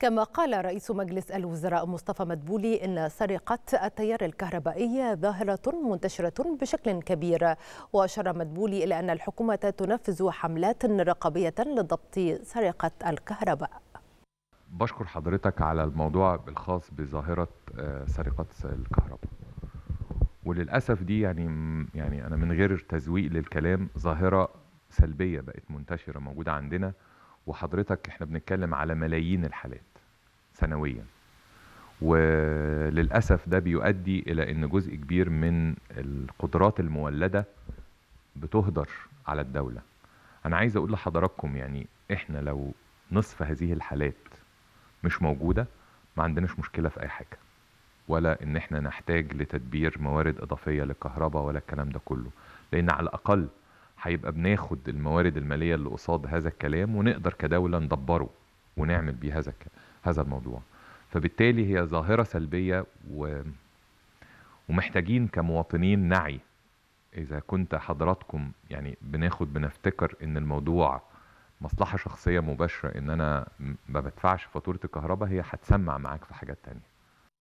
كما قال رئيس مجلس الوزراء مصطفى مدبولي إن سرقة التيار الكهربائي ظاهرة منتشرة بشكل كبير وأشار مدبولي إلى أن الحكومة تنفذ حملات رقابية لضبط سرقة الكهرباء بشكر حضرتك على الموضوع الخاص بظاهرة آه، سرقة الكهرباء وللأسف دي يعني يعني أنا من غير تزويق للكلام ظاهرة سلبية بقت منتشرة موجودة عندنا وحضرتك احنا بنتكلم على ملايين الحالات سنويا وللاسف ده بيؤدي الى ان جزء كبير من القدرات المولده بتهدر على الدوله انا عايز اقول لحضراتكم يعني احنا لو نصف هذه الحالات مش موجوده ما عندناش مشكله في اي حاجه ولا ان احنا نحتاج لتدبير موارد اضافيه للكهرباء ولا الكلام ده كله لان على الاقل هيبقى بناخد الموارد الماليه اللي قصاد هذا الكلام ونقدر كدوله ندبره ونعمل بيه هذا هذا الموضوع فبالتالي هي ظاهره سلبيه و... ومحتاجين كمواطنين نعي اذا كنت حضراتكم يعني بناخد بنفتكر ان الموضوع مصلحه شخصيه مباشره ان انا ما بدفعش فاتوره الكهرباء هي هتسمع معاك في حاجات تانية